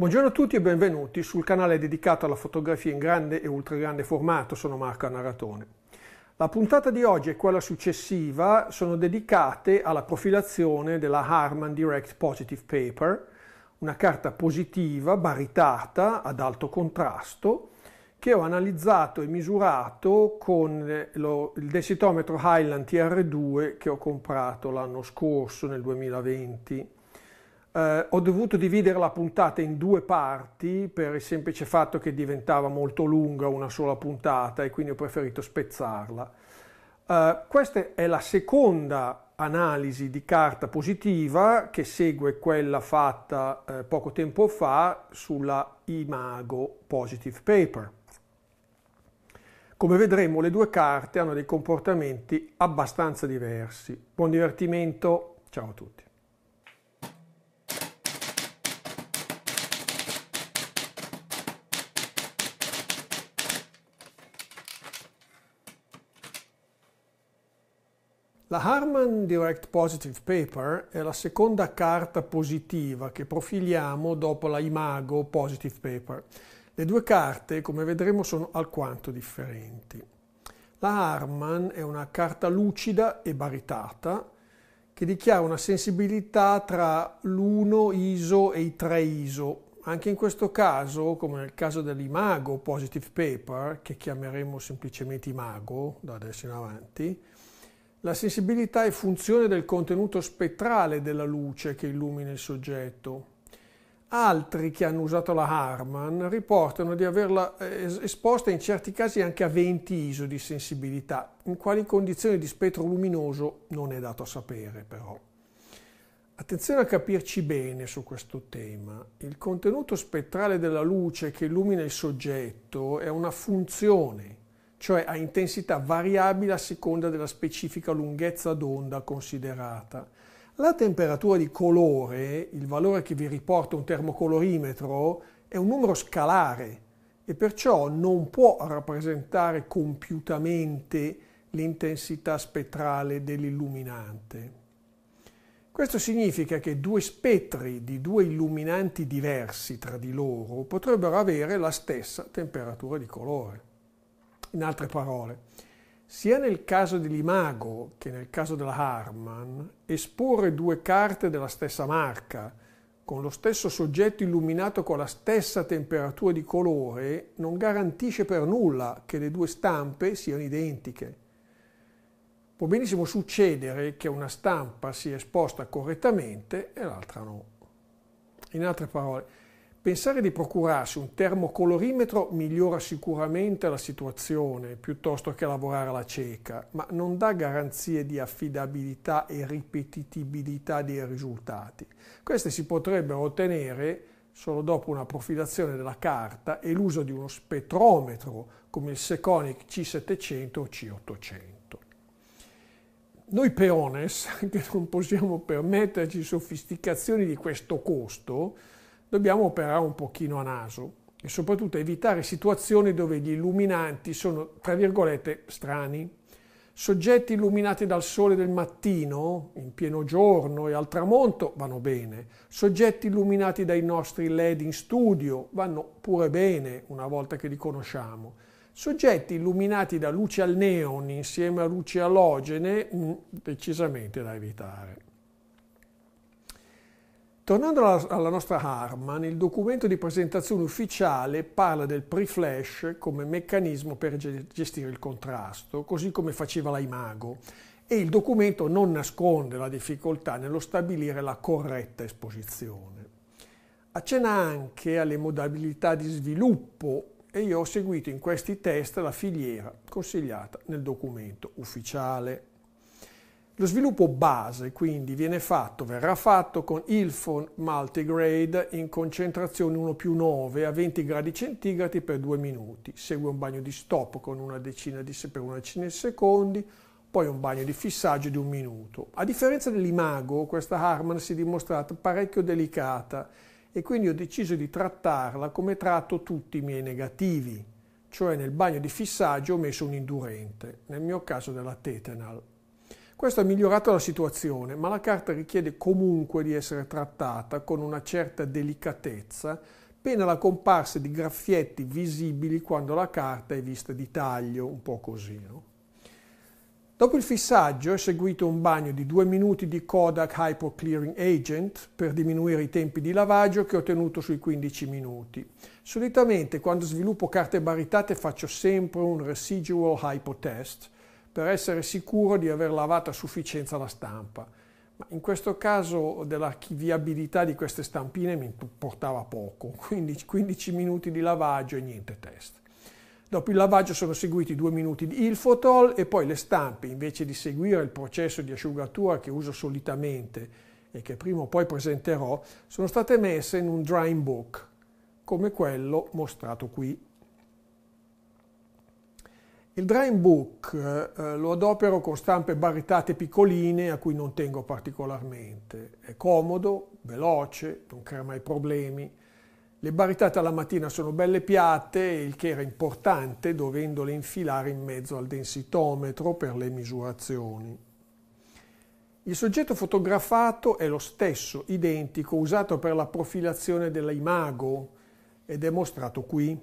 Buongiorno a tutti e benvenuti sul canale dedicato alla fotografia in grande e ultragrande formato, sono Marco Anaratone. La puntata di oggi e quella successiva sono dedicate alla profilazione della Harman Direct Positive Paper, una carta positiva, baritata, ad alto contrasto, che ho analizzato e misurato con lo, il densitometro Highland TR2 che ho comprato l'anno scorso, nel 2020. Eh, ho dovuto dividere la puntata in due parti per il semplice fatto che diventava molto lunga una sola puntata e quindi ho preferito spezzarla. Eh, questa è la seconda analisi di carta positiva che segue quella fatta eh, poco tempo fa sulla Imago Positive Paper. Come vedremo le due carte hanno dei comportamenti abbastanza diversi. Buon divertimento, ciao a tutti. German Direct Positive Paper è la seconda carta positiva che profiliamo dopo la Imago Positive Paper. Le due carte, come vedremo, sono alquanto differenti. La Harman è una carta lucida e baritata che dichiara una sensibilità tra l'1 ISO e i 3 ISO. Anche in questo caso, come nel caso dell'Imago Positive Paper, che chiameremo semplicemente Imago da adesso in avanti, la sensibilità è funzione del contenuto spettrale della luce che illumina il soggetto. Altri che hanno usato la Harman riportano di averla eh, esposta in certi casi anche a 20 ISO di sensibilità, in quali condizioni di spettro luminoso non è dato a sapere però. Attenzione a capirci bene su questo tema. Il contenuto spettrale della luce che illumina il soggetto è una funzione cioè a intensità variabile a seconda della specifica lunghezza d'onda considerata. La temperatura di colore, il valore che vi riporta un termocolorimetro, è un numero scalare e perciò non può rappresentare compiutamente l'intensità spettrale dell'illuminante. Questo significa che due spettri di due illuminanti diversi tra di loro potrebbero avere la stessa temperatura di colore. In altre parole, sia nel caso dell'imago che nel caso della Harman, esporre due carte della stessa marca, con lo stesso soggetto illuminato con la stessa temperatura di colore, non garantisce per nulla che le due stampe siano identiche. Può benissimo succedere che una stampa sia esposta correttamente e l'altra no. In altre parole, Pensare di procurarsi un termocolorimetro migliora sicuramente la situazione piuttosto che lavorare alla cieca, ma non dà garanzie di affidabilità e ripetitibilità dei risultati. Queste si potrebbero ottenere solo dopo una profilazione della carta e l'uso di uno spettrometro come il Seconic C700 o C800. Noi peones, che non possiamo permetterci sofisticazioni di questo costo, dobbiamo operare un pochino a naso e soprattutto evitare situazioni dove gli illuminanti sono, tra virgolette, strani. Soggetti illuminati dal sole del mattino, in pieno giorno e al tramonto vanno bene. Soggetti illuminati dai nostri LED in studio vanno pure bene una volta che li conosciamo. Soggetti illuminati da luce al neon insieme a luce alogene, mm, decisamente da evitare. Tornando alla, alla nostra Harman, il documento di presentazione ufficiale parla del pre-flash come meccanismo per gestire il contrasto, così come faceva la Imago, e il documento non nasconde la difficoltà nello stabilire la corretta esposizione. Accena anche alle modalità di sviluppo e io ho seguito in questi test la filiera consigliata nel documento ufficiale. Lo sviluppo base quindi viene fatto, verrà fatto con Ilfon Multigrade in concentrazione 1 più 9 a 20 gradi centigradi per 2 minuti. Segue un bagno di stop con una decina di, per una decina di secondi, poi un bagno di fissaggio di un minuto. A differenza dell'imago, questa Harman si è dimostrata parecchio delicata e quindi ho deciso di trattarla come tratto tutti i miei negativi, cioè nel bagno di fissaggio ho messo un indurente, nel mio caso della Tetenal. Questo ha migliorato la situazione, ma la carta richiede comunque di essere trattata con una certa delicatezza, pena la comparsa di graffietti visibili quando la carta è vista di taglio, un po' così. No? Dopo il fissaggio è seguito un bagno di due minuti di Kodak Hypo Clearing Agent per diminuire i tempi di lavaggio che ho tenuto sui 15 minuti. Solitamente quando sviluppo carte baritate faccio sempre un residual hypotest, test, per essere sicuro di aver lavato a sufficienza la stampa. Ma in questo caso dell'archiviabilità di queste stampine mi importava poco, quindi 15 minuti di lavaggio e niente test. Dopo il lavaggio sono seguiti due minuti di il fotol e poi le stampe, invece di seguire il processo di asciugatura che uso solitamente e che prima o poi presenterò, sono state messe in un drying book, come quello mostrato qui. Il drawing book eh, eh, lo adopero con stampe barritate piccoline a cui non tengo particolarmente. È comodo, veloce, non crea mai problemi. Le barritate alla mattina sono belle piatte, il che era importante dovendole infilare in mezzo al densitometro per le misurazioni. Il soggetto fotografato è lo stesso, identico, usato per la profilazione dell'imago ed è mostrato qui.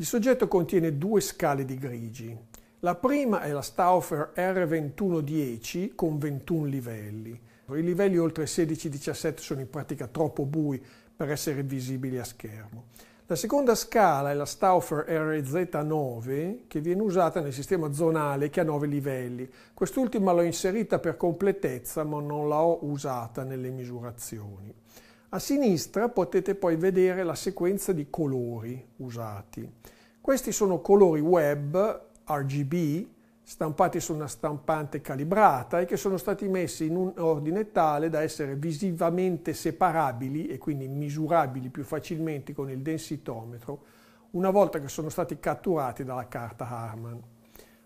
Il soggetto contiene due scale di grigi. La prima è la Stauffer R2110 con 21 livelli. I livelli oltre 16-17 sono in pratica troppo bui per essere visibili a schermo. La seconda scala è la Stauffer RZ9 che viene usata nel sistema zonale che ha 9 livelli. Quest'ultima l'ho inserita per completezza ma non la ho usata nelle misurazioni. A sinistra potete poi vedere la sequenza di colori usati. Questi sono colori web RGB stampati su una stampante calibrata e che sono stati messi in un ordine tale da essere visivamente separabili e quindi misurabili più facilmente con il densitometro una volta che sono stati catturati dalla carta Harman.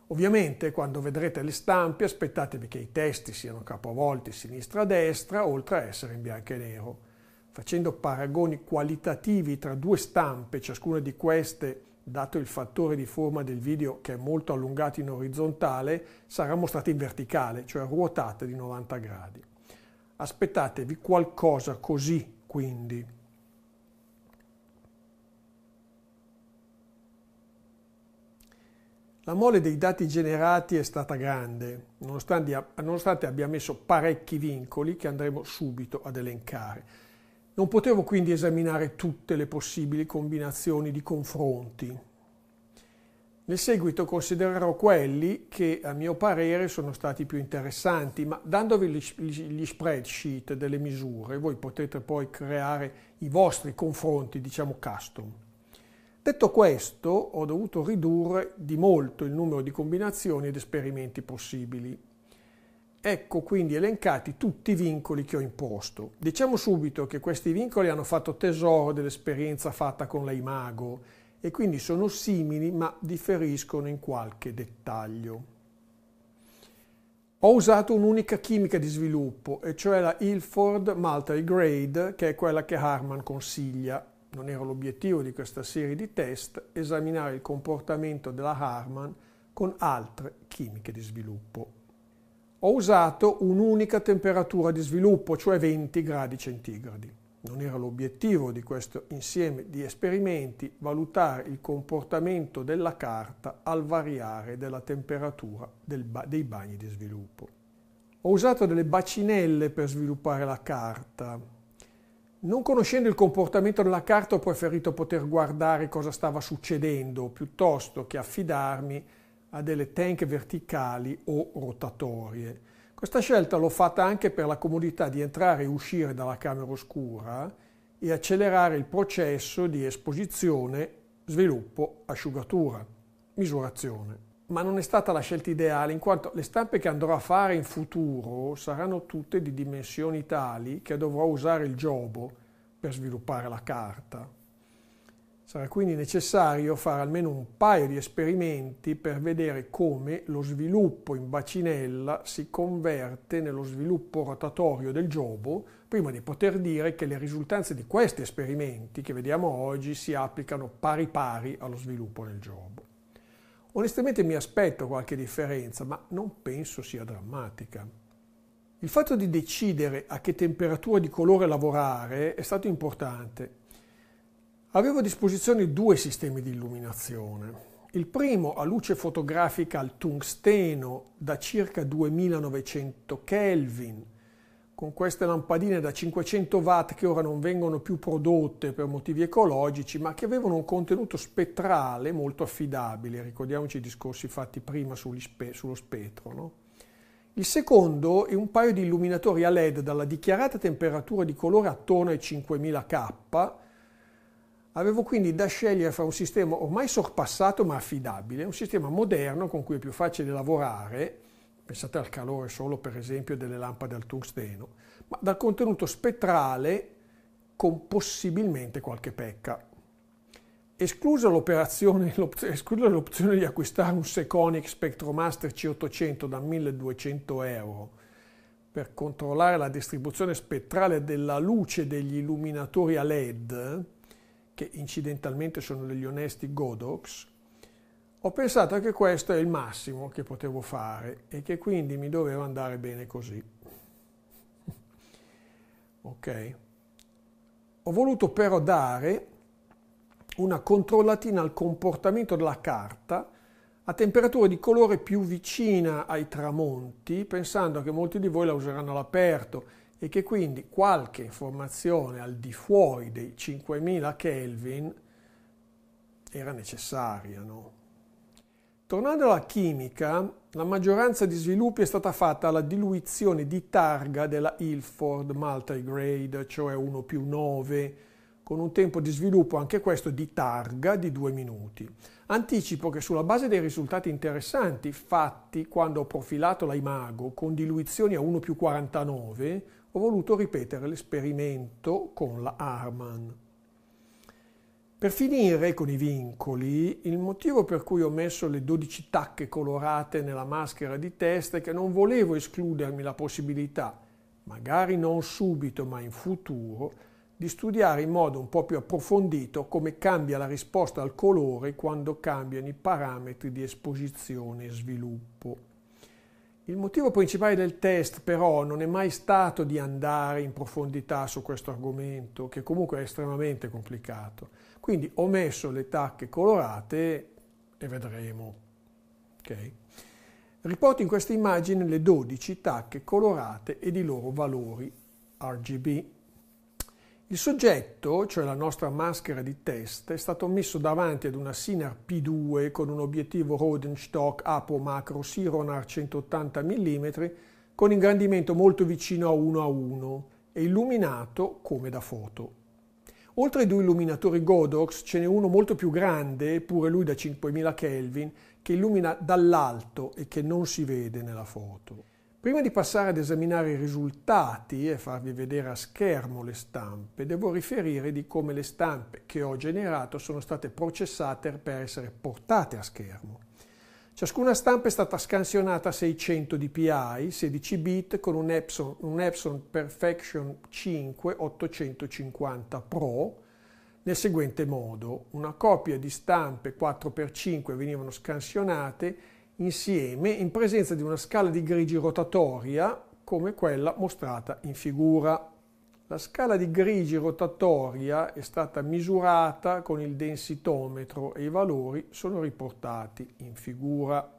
Ovviamente quando vedrete le stampe aspettatevi che i testi siano capovolti sinistra-destra oltre a essere in bianco e nero facendo paragoni qualitativi tra due stampe, ciascuna di queste, dato il fattore di forma del video che è molto allungato in orizzontale, sarà mostrata in verticale, cioè ruotata di 90 gradi. Aspettatevi qualcosa così, quindi. La mole dei dati generati è stata grande, nonostante abbia messo parecchi vincoli che andremo subito ad elencare. Non potevo quindi esaminare tutte le possibili combinazioni di confronti. Nel seguito considererò quelli che a mio parere sono stati più interessanti, ma dandovi gli spreadsheet delle misure voi potete poi creare i vostri confronti, diciamo custom. Detto questo, ho dovuto ridurre di molto il numero di combinazioni ed esperimenti possibili. Ecco quindi elencati tutti i vincoli che ho imposto. Diciamo subito che questi vincoli hanno fatto tesoro dell'esperienza fatta con l'Aimago e quindi sono simili ma differiscono in qualche dettaglio. Ho usato un'unica chimica di sviluppo, e cioè la Ilford Maltry Grade, che è quella che Harman consiglia. Non era l'obiettivo di questa serie di test esaminare il comportamento della Harman con altre chimiche di sviluppo ho usato un'unica temperatura di sviluppo, cioè 20 gradi centigradi. Non era l'obiettivo di questo insieme di esperimenti valutare il comportamento della carta al variare della temperatura del ba- dei bagni di sviluppo. Ho usato delle bacinelle per sviluppare la carta. Non conoscendo il comportamento della carta ho preferito poter guardare cosa stava succedendo piuttosto che affidarmi a delle tank verticali o rotatorie. Questa scelta l'ho fatta anche per la comodità di entrare e uscire dalla camera oscura e accelerare il processo di esposizione, sviluppo, asciugatura, misurazione. Ma non è stata la scelta ideale in quanto le stampe che andrò a fare in futuro saranno tutte di dimensioni tali che dovrò usare il giobo per sviluppare la carta. Sarà quindi necessario fare almeno un paio di esperimenti per vedere come lo sviluppo in bacinella si converte nello sviluppo rotatorio del giobo prima di poter dire che le risultanze di questi esperimenti che vediamo oggi si applicano pari pari allo sviluppo del giobo. Onestamente mi aspetto qualche differenza, ma non penso sia drammatica. Il fatto di decidere a che temperatura di colore lavorare è stato importante Avevo a disposizione due sistemi di illuminazione. Il primo a luce fotografica al tungsteno da circa 2900 Kelvin, con queste lampadine da 500 watt che ora non vengono più prodotte per motivi ecologici, ma che avevano un contenuto spettrale molto affidabile. Ricordiamoci i discorsi fatti prima spe- sullo spettro. No? Il secondo è un paio di illuminatori a LED dalla dichiarata temperatura di colore attorno ai 5000 K Avevo quindi da scegliere fra un sistema ormai sorpassato ma affidabile, un sistema moderno con cui è più facile lavorare, pensate al calore solo per esempio delle lampade al tungsteno, ma dal contenuto spettrale con possibilmente qualche pecca. Esclusa, esclusa l'opzione di acquistare un Seconic Spectromaster C800 da 1200 euro per controllare la distribuzione spettrale della luce degli illuminatori a LED, che incidentalmente sono degli onesti godox, ho pensato che questo è il massimo che potevo fare e che quindi mi doveva andare bene così. ok? Ho voluto però dare una controllatina al comportamento della carta a temperatura di colore più vicina ai tramonti, pensando che molti di voi la useranno all'aperto e che quindi qualche informazione al di fuori dei 5000 Kelvin era necessaria. No? Tornando alla chimica, la maggioranza di sviluppi è stata fatta alla diluizione di targa della Ilford Multigrade, cioè 1 più 9, con un tempo di sviluppo anche questo di targa di 2 minuti. Anticipo che sulla base dei risultati interessanti fatti quando ho profilato la Imago con diluizioni a 1 più 49, ho voluto ripetere l'esperimento con la Harman. Per finire con i vincoli, il motivo per cui ho messo le 12 tacche colorate nella maschera di testa è che non volevo escludermi la possibilità, magari non subito ma in futuro, di studiare in modo un po' più approfondito come cambia la risposta al colore quando cambiano i parametri di esposizione e sviluppo. Il motivo principale del test però non è mai stato di andare in profondità su questo argomento, che comunque è estremamente complicato. Quindi ho messo le tacche colorate e vedremo. Okay. Riporto in questa immagine le 12 tacche colorate ed i loro valori RGB. Il soggetto, cioè la nostra maschera di test, è stato messo davanti ad una Sinar P2 con un obiettivo Rodenstock Apo Macro Sironar 180 mm con ingrandimento molto vicino a 1 a 1 e illuminato come da foto. Oltre ai due illuminatori Godox ce n'è uno molto più grande, pure lui da 5000 Kelvin, che illumina dall'alto e che non si vede nella foto. Prima di passare ad esaminare i risultati e farvi vedere a schermo le stampe, devo riferire di come le stampe che ho generato sono state processate per essere portate a schermo. Ciascuna stampa è stata scansionata a 600 dpi, 16 bit, con un Epson, un Epson Perfection 5 850 Pro, nel seguente modo. Una coppia di stampe 4x5 venivano scansionate insieme in presenza di una scala di grigi rotatoria come quella mostrata in figura. La scala di grigi rotatoria è stata misurata con il densitometro e i valori sono riportati in figura.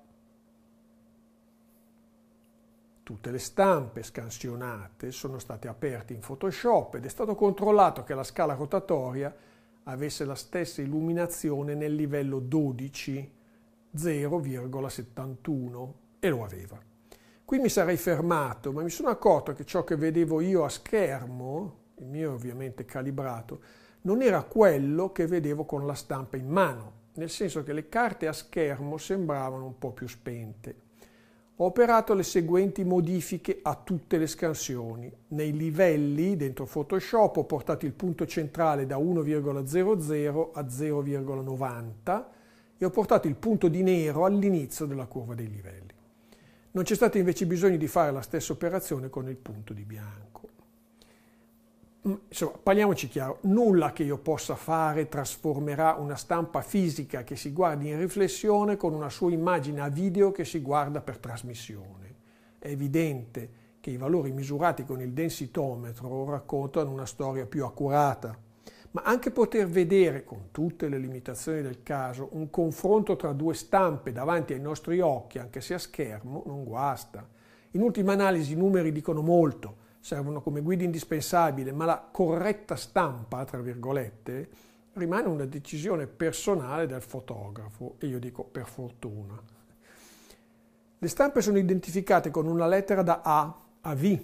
Tutte le stampe scansionate sono state aperte in Photoshop ed è stato controllato che la scala rotatoria avesse la stessa illuminazione nel livello 12 0,71 e lo aveva. Qui mi sarei fermato, ma mi sono accorto che ciò che vedevo io a schermo, il mio ovviamente calibrato, non era quello che vedevo con la stampa in mano, nel senso che le carte a schermo sembravano un po' più spente. Ho operato le seguenti modifiche a tutte le scansioni. Nei livelli, dentro Photoshop, ho portato il punto centrale da 1,00 a 0,90 e ho portato il punto di nero all'inizio della curva dei livelli. Non c'è stato invece bisogno di fare la stessa operazione con il punto di bianco. Mm, insomma, parliamoci chiaro, nulla che io possa fare trasformerà una stampa fisica che si guardi in riflessione con una sua immagine a video che si guarda per trasmissione. È evidente che i valori misurati con il densitometro raccontano una storia più accurata ma anche poter vedere, con tutte le limitazioni del caso, un confronto tra due stampe davanti ai nostri occhi, anche se a schermo, non guasta. In ultima analisi i numeri dicono molto, servono come guida indispensabile, ma la corretta stampa, tra virgolette, rimane una decisione personale del fotografo e io dico per fortuna. Le stampe sono identificate con una lettera da A a V.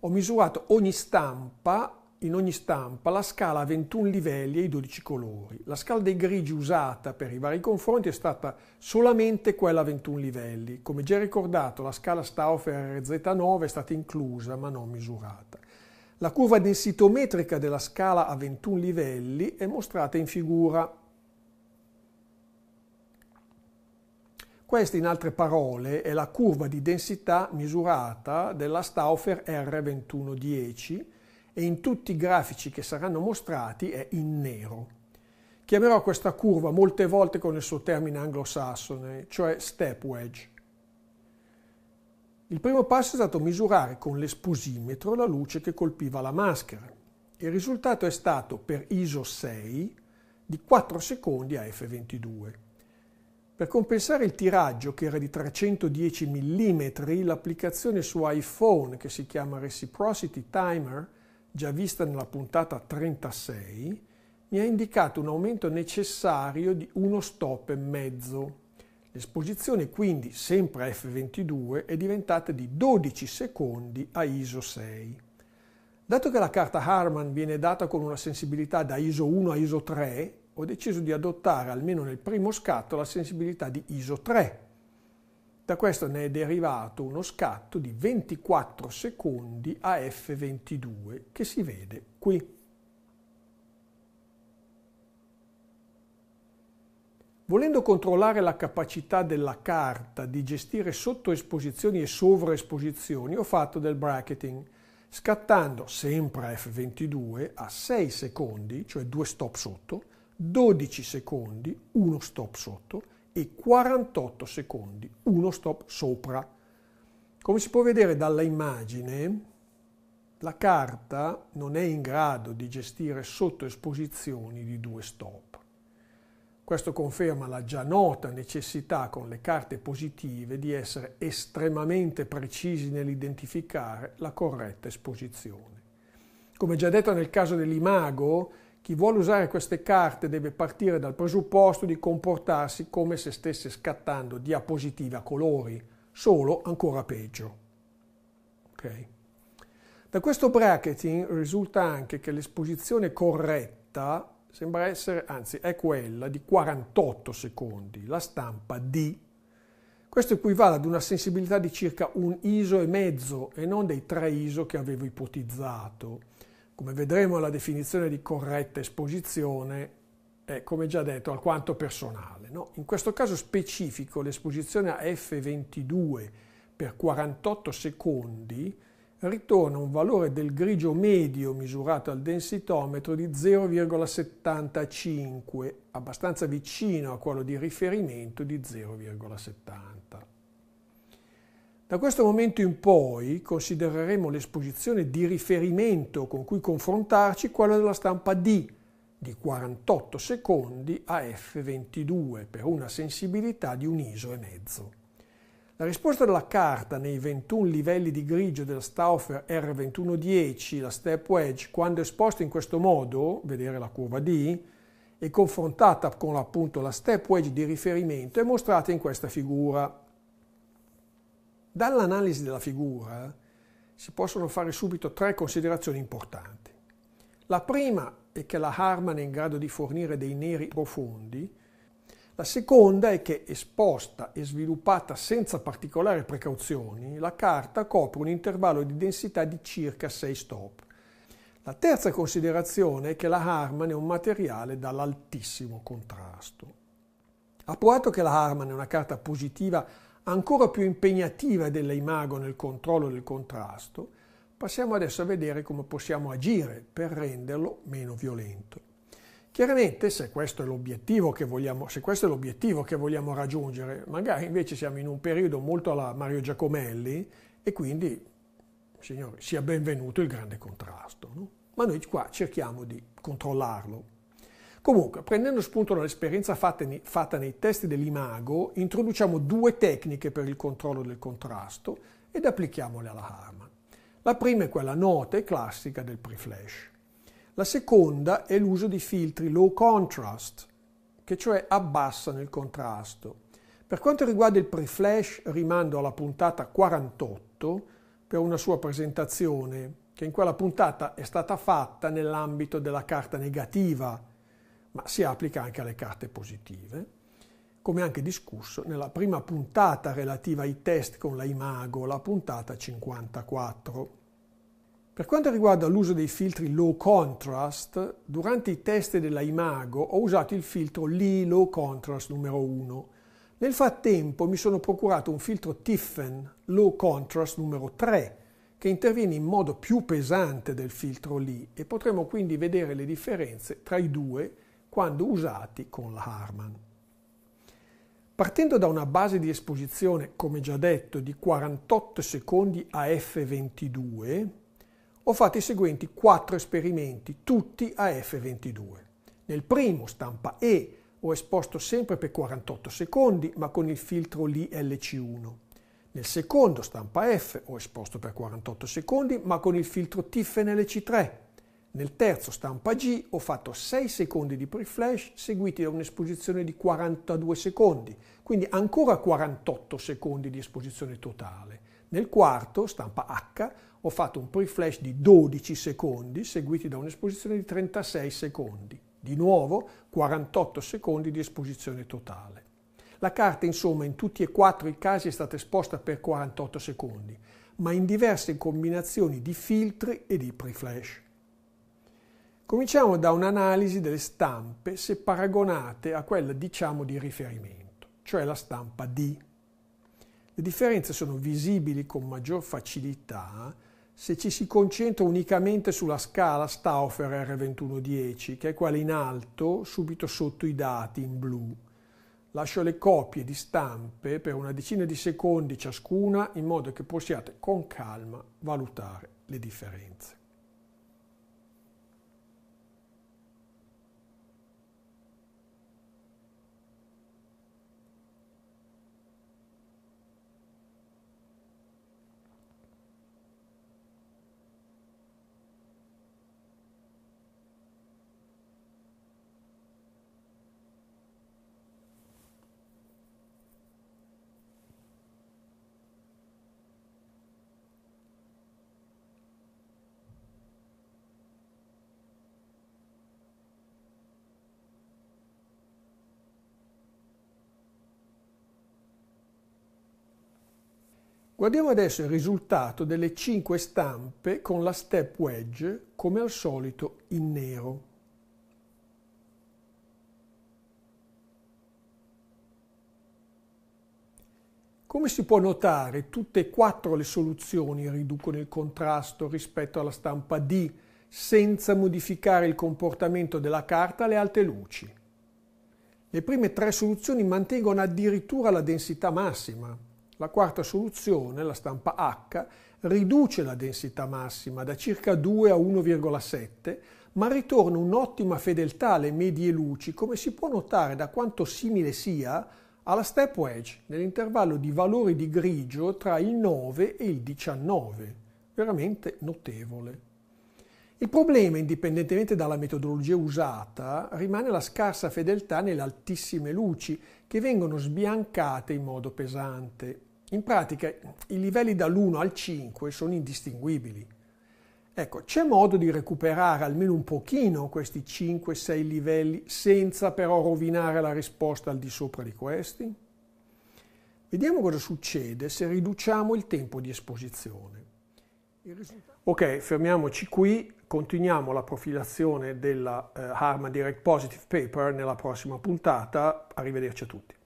Ho misurato ogni stampa in ogni stampa la scala ha 21 livelli e i 12 colori. La scala dei grigi usata per i vari confronti è stata solamente quella a 21 livelli. Come già ricordato, la scala Stauffer RZ9 è stata inclusa ma non misurata. La curva densitometrica della scala a 21 livelli è mostrata in figura. Questa, in altre parole, è la curva di densità misurata della Stauffer R2110 e in tutti i grafici che saranno mostrati è in nero. Chiamerò questa curva molte volte con il suo termine anglosassone, cioè step wedge. Il primo passo è stato misurare con l'esposimetro la luce che colpiva la maschera. Il risultato è stato per ISO 6 di 4 secondi a f22. Per compensare il tiraggio che era di 310 mm, l'applicazione su iPhone che si chiama Reciprocity Timer già vista nella puntata 36, mi ha indicato un aumento necessario di uno stop e mezzo. L'esposizione quindi, sempre a F22, è diventata di 12 secondi a ISO 6. Dato che la carta Harman viene data con una sensibilità da ISO 1 a ISO 3, ho deciso di adottare almeno nel primo scatto la sensibilità di ISO 3 da questo ne è derivato uno scatto di 24 secondi a F22 che si vede qui. Volendo controllare la capacità della carta di gestire sottoesposizioni e sovraesposizioni, ho fatto del bracketing, scattando sempre a F22 a 6 secondi, cioè due stop sotto, 12 secondi, uno stop sotto, e 48 secondi, uno stop sopra. Come si può vedere dalla immagine, la carta non è in grado di gestire sottoesposizioni di due stop. Questo conferma la già nota necessità con le carte positive di essere estremamente precisi nell'identificare la corretta esposizione. Come già detto nel caso dell'imago, chi vuole usare queste carte deve partire dal presupposto di comportarsi come se stesse scattando diapositive a colori, solo ancora peggio. Okay. Da questo bracketing risulta anche che l'esposizione corretta sembra essere, anzi è quella di 48 secondi, la stampa D. Questo equivale ad una sensibilità di circa un ISO e mezzo e non dei tre ISO che avevo ipotizzato come vedremo la definizione di corretta esposizione è, come già detto, alquanto personale. No? In questo caso specifico l'esposizione a F22 per 48 secondi ritorna un valore del grigio medio misurato al densitometro di 0,75, abbastanza vicino a quello di riferimento di 0,70. Da questo momento in poi considereremo l'esposizione di riferimento con cui confrontarci quella della stampa D di 48 secondi a f22 per una sensibilità di un ISO e mezzo. La risposta della carta nei 21 livelli di grigio della Stauffer R2110, la step wedge, quando esposta in questo modo, vedere la curva D, e confrontata con appunto la step wedge di riferimento, è mostrata in questa figura. Dall'analisi della figura si possono fare subito tre considerazioni importanti. La prima è che la Harman è in grado di fornire dei neri profondi, la seconda è che esposta e sviluppata senza particolari precauzioni, la carta copre un intervallo di densità di circa 6 stop. La terza considerazione è che la Harman è un materiale dall'altissimo contrasto. Approvato che la Harman è una carta positiva ancora più impegnativa dell'imago nel controllo del contrasto, passiamo adesso a vedere come possiamo agire per renderlo meno violento. Chiaramente, se questo, vogliamo, se questo è l'obiettivo che vogliamo raggiungere, magari invece siamo in un periodo molto alla Mario Giacomelli e quindi, signori, sia benvenuto il grande contrasto. No? Ma noi qua cerchiamo di controllarlo. Comunque, prendendo spunto dall'esperienza fatta nei test dell'imago, introduciamo due tecniche per il controllo del contrasto ed applichiamole alla Harman. La prima è quella nota e classica del pre-flash. La seconda è l'uso di filtri low contrast, che cioè abbassano il contrasto. Per quanto riguarda il pre-flash, rimando alla puntata 48 per una sua presentazione, che in quella puntata è stata fatta nell'ambito della carta negativa ma si applica anche alle carte positive, come anche discusso nella prima puntata relativa ai test con la Imago, la puntata 54. Per quanto riguarda l'uso dei filtri low contrast, durante i test della Imago ho usato il filtro Lee Low Contrast numero 1. Nel frattempo mi sono procurato un filtro Tiffen Low Contrast numero 3 che interviene in modo più pesante del filtro Lee e potremo quindi vedere le differenze tra i due quando usati con la Harman. Partendo da una base di esposizione, come già detto, di 48 secondi a F22, ho fatto i seguenti quattro esperimenti, tutti a F22. Nel primo, stampa E, ho esposto sempre per 48 secondi, ma con il filtro LILC1. Nel secondo, stampa F, ho esposto per 48 secondi, ma con il filtro TIFFEN LC3. Nel terzo stampa G ho fatto 6 secondi di pre-flash seguiti da un'esposizione di 42 secondi, quindi ancora 48 secondi di esposizione totale. Nel quarto stampa H ho fatto un pre-flash di 12 secondi seguiti da un'esposizione di 36 secondi, di nuovo 48 secondi di esposizione totale. La carta insomma in tutti e quattro i casi è stata esposta per 48 secondi, ma in diverse combinazioni di filtri e di pre-flash. Cominciamo da un'analisi delle stampe se paragonate a quella diciamo di riferimento, cioè la stampa D. Le differenze sono visibili con maggior facilità se ci si concentra unicamente sulla scala Stauffer R2110, che è quella in alto, subito sotto i dati in blu. Lascio le copie di stampe per una decina di secondi ciascuna in modo che possiate con calma valutare le differenze. Guardiamo adesso il risultato delle 5 stampe con la step wedge come al solito in nero. Come si può notare, tutte e quattro le soluzioni riducono il contrasto rispetto alla stampa D senza modificare il comportamento della carta alle alte luci. Le prime tre soluzioni mantengono addirittura la densità massima, la quarta soluzione, la stampa H, riduce la densità massima da circa 2 a 1,7, ma ritorna un'ottima fedeltà alle medie luci, come si può notare da quanto simile sia alla step wedge nell'intervallo di valori di grigio tra il 9 e il 19, veramente notevole. Il problema, indipendentemente dalla metodologia usata, rimane la scarsa fedeltà nelle altissime luci, che vengono sbiancate in modo pesante. In pratica i livelli dall'1 al 5 sono indistinguibili. Ecco, c'è modo di recuperare almeno un pochino questi 5-6 livelli senza però rovinare la risposta al di sopra di questi? Vediamo cosa succede se riduciamo il tempo di esposizione. Ok, fermiamoci qui, continuiamo la profilazione della eh, Harman Direct Positive Paper nella prossima puntata. Arrivederci a tutti.